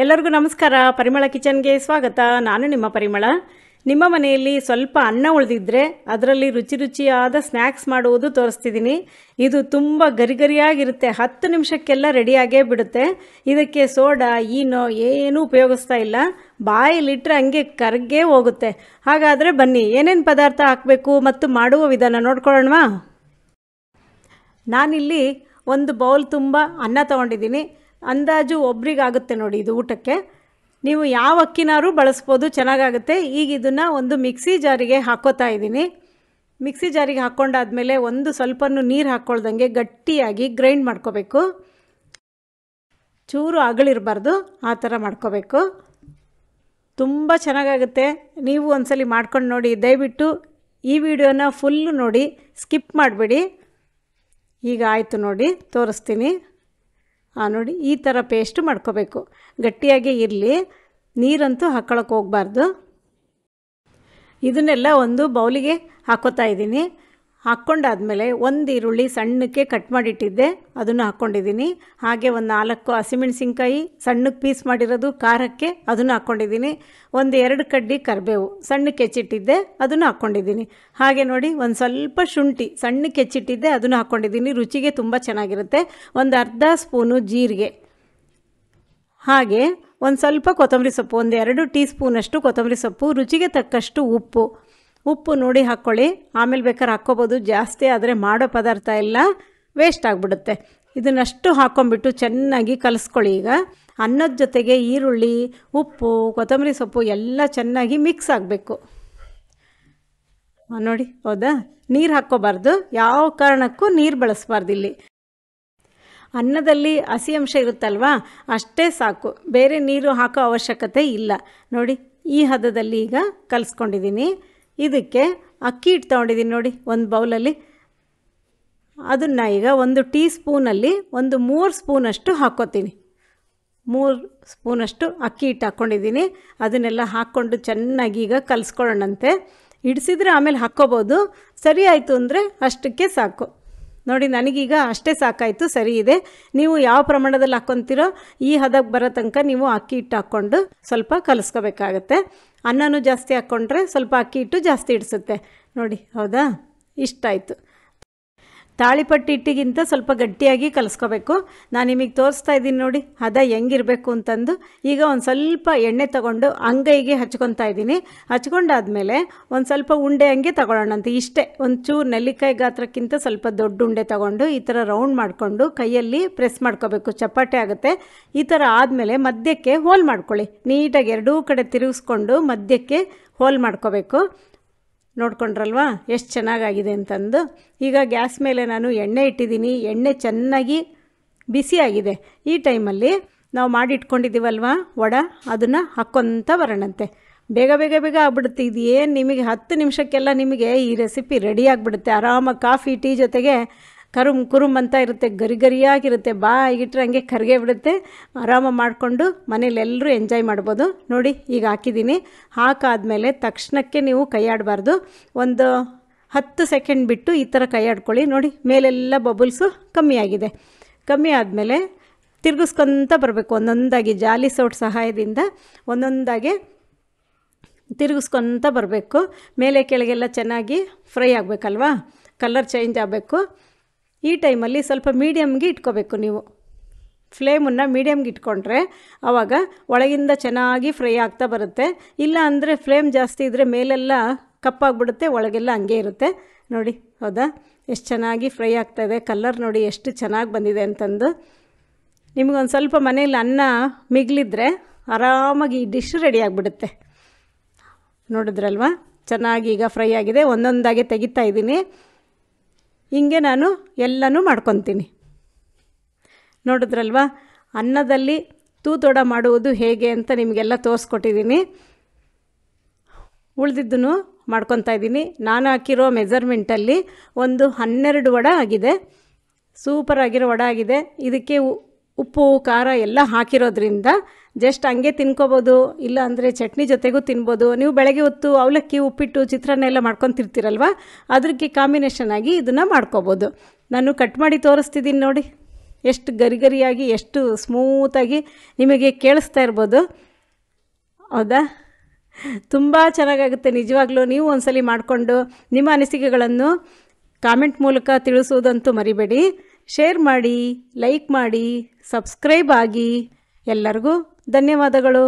ಎಲ್ಲರಿಗೂ ನಮಸ್ಕಾರ ಪರಿಮಳ ಕಿಚನ್ಗೆ ಸ್ವಾಗತ ನಾನು ನಿಮ್ಮ ಪರಿಮಳ ನಿಮ್ಮ ಮನೆಯಲ್ಲಿ ಸ್ವಲ್ಪ ಅನ್ನ ಉಳಿದಿದ್ದರೆ ಅದರಲ್ಲಿ ರುಚಿ ರುಚಿಯಾದ ಸ್ನ್ಯಾಕ್ಸ್ ಮಾಡುವುದು ತೋರಿಸ್ತಿದ್ದೀನಿ ಇದು ತುಂಬ ಗರಿಗರಿಯಾಗಿರುತ್ತೆ ಹತ್ತು ನಿಮಿಷಕ್ಕೆಲ್ಲ ರೆಡಿಯಾಗೇ ಬಿಡುತ್ತೆ ಇದಕ್ಕೆ ಸೋಡಾ ಈನೋ ಏನೂ ಉಪಯೋಗಿಸ್ತಾ ಇಲ್ಲ ಬಾಯಲ್ಲಿಟ್ಟರೆ ಹಂಗೆ ಕರ್ಗೇ ಹೋಗುತ್ತೆ ಹಾಗಾದರೆ ಬನ್ನಿ ಏನೇನು ಪದಾರ್ಥ ಹಾಕಬೇಕು ಮತ್ತು ಮಾಡುವ ವಿಧಾನ ನೋಡ್ಕೊಳ್ಳೋಣವಾ ನಾನಿಲ್ಲಿ ಒಂದು ಬೌಲ್ ತುಂಬ ಅನ್ನ ತೊಗೊಂಡಿದ್ದೀನಿ ಅಂದಾಜು ಒಬ್ರಿಗಾಗುತ್ತೆ ನೋಡಿ ಇದು ಊಟಕ್ಕೆ ನೀವು ಯಾವ ಅಕ್ಕಿನಾರು ಬಳಸ್ಬೋದು ಚೆನ್ನಾಗಾಗುತ್ತೆ ಈಗ ಇದನ್ನು ಒಂದು ಮಿಕ್ಸಿ ಜಾರಿಗೆ ಹಾಕೋತಾ ಇದ್ದೀನಿ ಮಿಕ್ಸಿ ಜಾರಿಗೆ ಹಾಕ್ಕೊಂಡಾದಮೇಲೆ ಒಂದು ಸ್ವಲ್ಪ ನೀರು ಹಾಕ್ಕೊಳ್ದಂಗೆ ಗಟ್ಟಿಯಾಗಿ ಗ್ರೈಂಡ್ ಮಾಡ್ಕೋಬೇಕು ಚೂರು ಅಗಳಿರಬಾರ್ದು ಆ ಥರ ಮಾಡ್ಕೋಬೇಕು ತುಂಬ ಚೆನ್ನಾಗಾಗುತ್ತೆ ನೀವು ಒಂದ್ಸಲಿ ಮಾಡ್ಕೊಂಡು ನೋಡಿ ದಯವಿಟ್ಟು ಈ ವಿಡಿಯೋನ ಫುಲ್ಲು ನೋಡಿ ಸ್ಕಿಪ್ ಮಾಡಬೇಡಿ ಈಗ ಆಯಿತು ನೋಡಿ ತೋರಿಸ್ತೀನಿ ನೋಡಿ ಈ ಥರ ಪೇಸ್ಟ್ ಮಾಡ್ಕೋಬೇಕು ಗಟ್ಟಿಯಾಗಿ ಇರಲಿ ನೀರಂತೂ ಹಾಕ್ಕೊಳಕ್ಕೆ ಹೋಗಬಾರ್ದು ಇದನ್ನೆಲ್ಲ ಒಂದು ಬೌಲಿಗೆ ಹಾಕೋತಾ ಇದ್ದೀನಿ ಹಾಕ್ಕೊಂಡಾದಮೇಲೆ ಒಂದು ಈರುಳ್ಳಿ ಸಣ್ಣಕ್ಕೆ ಕಟ್ ಮಾಡಿಟ್ಟಿದ್ದೆ ಅದನ್ನು ಹಾಕ್ಕೊಂಡಿದ್ದೀನಿ ಹಾಗೆ ಒಂದು ನಾಲ್ಕು ಹಸಿಮೆಣಸಿನ್ಕಾಯಿ ಸಣ್ಣಕ್ಕೆ ಪೀಸ್ ಮಾಡಿರೋದು ಖಾರಕ್ಕೆ ಅದನ್ನು ಹಾಕ್ಕೊಂಡಿದ್ದೀನಿ ಒಂದು ಎರಡು ಕಡ್ಡಿ ಕರಿಬೇವು ಸಣ್ಣಕ್ಕೆ ಹೆಚ್ಚಿಟ್ಟಿದ್ದೆ ಅದನ್ನು ಹಾಕ್ಕೊಂಡಿದ್ದೀನಿ ಹಾಗೆ ನೋಡಿ ಒಂದು ಸ್ವಲ್ಪ ಶುಂಠಿ ಸಣ್ಣಕ್ಕೆ ಹೆಚ್ಚಿಟ್ಟಿದ್ದೆ ಅದನ್ನು ಹಾಕ್ಕೊಂಡಿದ್ದೀನಿ ರುಚಿಗೆ ತುಂಬ ಚೆನ್ನಾಗಿರುತ್ತೆ ಒಂದು ಅರ್ಧ ಸ್ಪೂನು ಜೀರಿಗೆ ಹಾಗೆ ಒಂದು ಸ್ವಲ್ಪ ಕೊತ್ತಂಬರಿ ಸೊಪ್ಪು ಒಂದು ಎರಡು ಟೀ ಸ್ಪೂನಷ್ಟು ಕೊತ್ತಂಬರಿ ಸೊಪ್ಪು ರುಚಿಗೆ ತಕ್ಕಷ್ಟು ಉಪ್ಪು ಉಪ್ಪು ನೋಡಿ ಹಾಕ್ಕೊಳ್ಳಿ ಆಮೇಲೆ ಬೇಕಾದ್ರೆ ಹಾಕ್ಕೋಬೋದು ಜಾಸ್ತಿ ಆದರೆ ಮಾಡೋ ಪದಾರ್ಥ ಎಲ್ಲ ವೇಸ್ಟ್ ಆಗಿಬಿಡುತ್ತೆ ಇದನ್ನಷ್ಟು ಹಾಕ್ಕೊಂಬಿಟ್ಟು ಚೆನ್ನಾಗಿ ಕಲಿಸ್ಕೊಳ್ಳಿ ಈಗ ಅನ್ನದ ಜೊತೆಗೆ ಈರುಳ್ಳಿ ಉಪ್ಪು ಕೊತ್ತಂಬರಿ ಸೊಪ್ಪು ಎಲ್ಲ ಚೆನ್ನಾಗಿ ಮಿಕ್ಸ್ ಆಗಬೇಕು ನೋಡಿ ಹೌದಾ ನೀರು ಹಾಕ್ಕೋಬಾರ್ದು ಯಾವ ಕಾರಣಕ್ಕೂ ನೀರು ಬಳಸ್ಬಾರ್ದು ಇಲ್ಲಿ ಅನ್ನದಲ್ಲಿ ಹಸಿ ಅಂಶ ಇರುತ್ತಲ್ವಾ ಅಷ್ಟೇ ಸಾಕು ಬೇರೆ ನೀರು ಹಾಕೋ ಅವಶ್ಯಕತೆ ಇಲ್ಲ ನೋಡಿ ಈ ಹದದಲ್ಲಿ ಈಗ ಕಲಿಸ್ಕೊಂಡಿದ್ದೀನಿ ಇದಕ್ಕೆ ಅಕ್ಕಿ ಹಿಟ್ಟು ತೊಗೊಂಡಿದ್ದೀನಿ ನೋಡಿ ಒಂದು ಬೌಲಲ್ಲಿ ಅದನ್ನು ಈಗ ಒಂದು ಟೀ ಸ್ಪೂನಲ್ಲಿ ಒಂದು ಮೂರು ಸ್ಪೂನಷ್ಟು ಹಾಕ್ಕೋತೀನಿ ಮೂರು ಸ್ಪೂನಷ್ಟು ಅಕ್ಕಿ ಹಿಟ್ಟು ಹಾಕ್ಕೊಂಡಿದ್ದೀನಿ ಅದನ್ನೆಲ್ಲ ಹಾಕ್ಕೊಂಡು ಚೆನ್ನಾಗಿ ಈಗ ಕಲಿಸ್ಕೊಳ್ಳೋಣಂತೆ ಹಿಡಿಸಿದ್ರೆ ಆಮೇಲೆ ಹಾಕ್ಕೋಬೋದು ಸರಿ ಆಯಿತು ಅಂದರೆ ಅಷ್ಟಕ್ಕೆ ಸಾಕು ನೋಡಿ ನನಗೀಗ ಅಷ್ಟೇ ಸಾಕಾಯಿತು ಸರಿ ಇದೆ ನೀವು ಯಾವ ಪ್ರಮಾಣದಲ್ಲಿ ಹಾಕ್ಕೊತೀರೋ ಈ ಹದಕ್ಕೆ ಬರೋ ತನಕ ನೀವು ಅಕ್ಕಿ ಹಿಟ್ಟು ಹಾಕ್ಕೊಂಡು ಸ್ವಲ್ಪ ಕಲಿಸ್ಕೋಬೇಕಾಗತ್ತೆ ಅನ್ನನೂ ಜಾಸ್ತಿ ಹಾಕ್ಕೊಂಡ್ರೆ ಸ್ವಲ್ಪ ಅಕ್ಕಿ ಹಿಟ್ಟು ಜಾಸ್ತಿ ಇಡಿಸುತ್ತೆ ನೋಡಿ ಹೌದಾ ಇಷ್ಟಾಯಿತು ತಾಳಿಪಟ್ಟು ಇಟ್ಟಿಗಿಂತ ಸ್ವಲ್ಪ ಗಟ್ಟಿಯಾಗಿ ಕಲಿಸ್ಕೋಬೇಕು ನಾನು ನಿಮಗೆ ತೋರಿಸ್ತಾ ಇದ್ದೀನಿ ನೋಡಿ ಹದ ಹೆಂಗಿರಬೇಕು ಅಂತಂದು ಈಗ ಒಂದು ಸ್ವಲ್ಪ ಎಣ್ಣೆ ತಗೊಂಡು ಅಂಗೈಗೆ ಹಚ್ಕೊತಾ ಇದ್ದೀನಿ ಹಚ್ಕೊಂಡಾದಮೇಲೆ ಒಂದು ಸ್ವಲ್ಪ ಉಂಡೆ ಹಂಗೆ ತಗೊಳ್ಳೋಣ ಅಂತ ಇಷ್ಟೇ ಒಂದು ಚೂರು ನೆಲ್ಲಿಕಾಯಿ ಗಾತ್ರಕ್ಕಿಂತ ಸ್ವಲ್ಪ ದೊಡ್ಡ ಉಂಡೆ ತಗೊಂಡು ಈ ಥರ ರೌಂಡ್ ಮಾಡಿಕೊಂಡು ಕೈಯಲ್ಲಿ ಪ್ರೆಸ್ ಮಾಡ್ಕೋಬೇಕು ಚಪ್ಪಾಟೆ ಆಗುತ್ತೆ ಈ ಥರ ಆದಮೇಲೆ ಮಧ್ಯಕ್ಕೆ ಹೋಲ್ ಮಾಡ್ಕೊಳ್ಳಿ ನೀಟಾಗಿ ಎರಡೂ ಕಡೆ ತಿರುಗಿಸ್ಕೊಂಡು ಮಧ್ಯಕ್ಕೆ ಹೋಲ್ ಮಾಡ್ಕೋಬೇಕು ನೋಡ್ಕೊಂಡ್ರಲ್ವಾ ಎಷ್ಟು ಚೆನ್ನಾಗಾಗಿದೆ ಅಂತಂದು ಈಗ ಗ್ಯಾಸ್ ಮೇಲೆ ನಾನು ಎಣ್ಣೆ ಇಟ್ಟಿದ್ದೀನಿ ಎಣ್ಣೆ ಚೆನ್ನಾಗಿ ಬಿಸಿಯಾಗಿದೆ ಈ ಟೈಮಲ್ಲಿ ನಾವು ಮಾಡಿಟ್ಕೊಂಡಿದ್ದೀವಲ್ವಾ ವಡೆ ವಡ ಅದನ್ನು ಹಾಕ್ಕೊಂತ ಬರೋಣಂತೆ ಬೇಗ ಬೇಗ ಬೇಗ ಆಗ್ಬಿಡುತ್ತೆ ಇದು ಏನು ನಿಮಗೆ ಹತ್ತು ನಿಮಿಷಕ್ಕೆಲ್ಲ ನಿಮಗೆ ಈ ರೆಸಿಪಿ ರೆಡಿ ಆಗಿಬಿಡುತ್ತೆ ಆರಾಮಾಗಿ ಕಾಫಿ ಟೀ ಜೊತೆಗೆ ಕರುಮ್ ಕುರುಮ್ ಅಂತ ಇರುತ್ತೆ ಗರಿ ಗರಿಯಾಗಿರುತ್ತೆ ಬಾಯಿಗಿಟ್ರೆ ಹಂಗೆ ಕರಿಗೆ ಬಿಡುತ್ತೆ ಆರಾಮ ಮಾಡಿಕೊಂಡು ಮನೇಲೆಲ್ಲರೂ ಎಂಜಾಯ್ ಮಾಡ್ಬೋದು ನೋಡಿ ಈಗ ಹಾಕಿದ್ದೀನಿ ಹಾಕಾದಮೇಲೆ ತಕ್ಷಣಕ್ಕೆ ನೀವು ಕೈಯಾಡಬಾರ್ದು ಒಂದು ಹತ್ತು ಸೆಕೆಂಡ್ ಬಿಟ್ಟು ಈ ಥರ ಕೈಯಾಡ್ಕೊಳ್ಳಿ ನೋಡಿ ಮೇಲೆಲ್ಲ ಬಬಲ್ಸು ಕಮ್ಮಿಯಾಗಿದೆ ಕಮ್ಮಿ ಆದಮೇಲೆ ತಿರುಗಿಸ್ಕೊಂತ ಬರಬೇಕು ಒಂದೊಂದಾಗಿ ಜಾಲಿ ಸೌಟ್ ಸಹಾಯದಿಂದ ಒಂದೊಂದಾಗಿ ತಿರುಗಿಸ್ಕೊತ ಬರಬೇಕು ಮೇಲೆ ಕೆಳಗೆಲ್ಲ ಚೆನ್ನಾಗಿ ಫ್ರೈ ಆಗಬೇಕಲ್ವಾ ಕಲರ್ ಚೇಂಜ್ ಆಗಬೇಕು ಈ ಟೈಮಲ್ಲಿ ಸ್ವಲ್ಪ ಮೀಡಿಯಮ್ಗೆ ಇಟ್ಕೋಬೇಕು ನೀವು ಫ್ಲೇಮನ್ನು ಮೀಡಿಯಮ್ಗೆ ಇಟ್ಕೊಂಡ್ರೆ ಆವಾಗ ಒಳಗಿಂದ ಚೆನ್ನಾಗಿ ಫ್ರೈ ಆಗ್ತಾ ಬರುತ್ತೆ ಇಲ್ಲ ಅಂದರೆ ಫ್ಲೇಮ್ ಜಾಸ್ತಿ ಇದ್ದರೆ ಮೇಲೆಲ್ಲ ಕಪ್ಪಾಗ್ಬಿಡುತ್ತೆ ಒಳಗೆಲ್ಲ ಹಂಗೆ ಇರುತ್ತೆ ನೋಡಿ ಹೌದಾ ಎಷ್ಟು ಚೆನ್ನಾಗಿ ಫ್ರೈ ಇದೆ ಕಲ್ಲರ್ ನೋಡಿ ಎಷ್ಟು ಚೆನ್ನಾಗಿ ಬಂದಿದೆ ಅಂತಂದು ನಿಮಗೊಂದು ಸ್ವಲ್ಪ ಮನೇಲಿ ಅನ್ನ ಮಿಗಿಲಿದ್ರೆ ಆರಾಮಾಗಿ ಈ ಡಿಶ್ ರೆಡಿ ಆಗಿಬಿಡುತ್ತೆ ನೋಡಿದ್ರಲ್ವಾ ಚೆನ್ನಾಗಿ ಈಗ ಫ್ರೈ ಆಗಿದೆ ಒಂದೊಂದಾಗೆ ತೆಗಿತಾ ಇದ್ದೀನಿ ಹಿಂಗೆ ನಾನು ಎಲ್ಲನೂ ಮಾಡ್ಕೊತೀನಿ ನೋಡಿದ್ರಲ್ವಾ ಅನ್ನದಲ್ಲಿ ತೂತೋಡ ಮಾಡುವುದು ಹೇಗೆ ಅಂತ ನಿಮಗೆಲ್ಲ ತೋರಿಸ್ಕೊಟ್ಟಿದ್ದೀನಿ ಉಳಿದಿದ್ದನ್ನು ಮಾಡ್ಕೊತಾ ಇದ್ದೀನಿ ನಾನು ಹಾಕಿರೋ ಮೆಜರ್ಮೆಂಟಲ್ಲಿ ಒಂದು ಹನ್ನೆರಡು ವಡ ಆಗಿದೆ ಸೂಪರ್ ಆಗಿರೋ ವಡ ಆಗಿದೆ ಇದಕ್ಕೆ ಉಪ್ಪು ಖಾರ ಎಲ್ಲ ಹಾಕಿರೋದ್ರಿಂದ ಜಸ್ಟ್ ಹಂಗೆ ತಿನ್ಕೋಬೋದು ಇಲ್ಲ ಅಂದರೆ ಚಟ್ನಿ ಜೊತೆಗೂ ತಿನ್ಬೋದು ನೀವು ಬೆಳಗ್ಗೆ ಹೊತ್ತು ಅವಲಕ್ಕಿ ಉಪ್ಪಿಟ್ಟು ಚಿತ್ರಾನ್ನ ಎಲ್ಲ ಮಾಡ್ಕೊತಿರ್ತೀರಲ್ವ ಅದಕ್ಕೆ ಕಾಂಬಿನೇಷನ್ ಆಗಿ ಇದನ್ನು ಮಾಡ್ಕೋಬೋದು ನಾನು ಕಟ್ ಮಾಡಿ ತೋರಿಸ್ತಿದ್ದೀನಿ ನೋಡಿ ಎಷ್ಟು ಗರಿ ಗರಿಯಾಗಿ ಎಷ್ಟು ಸ್ಮೂತಾಗಿ ನಿಮಗೆ ಕೇಳಿಸ್ತಾ ಇರ್ಬೋದು ಹೌದಾ ತುಂಬ ಚೆನ್ನಾಗಾಗುತ್ತೆ ನಿಜವಾಗ್ಲೂ ನೀವು ಒಂದ್ಸಲಿ ಮಾಡಿಕೊಂಡು ನಿಮ್ಮ ಅನಿಸಿಕೆಗಳನ್ನು ಕಾಮೆಂಟ್ ಮೂಲಕ ತಿಳಿಸುವುದಂತೂ ಮರಿಬೇಡಿ ಶೇರ್ ಮಾಡಿ ಲೈಕ್ ಮಾಡಿ ಸಬ್ಸ್ಕ್ರೈಬ್ ಆಗಿ ಎಲ್ಲರಿಗೂ ಧನ್ಯವಾದಗಳು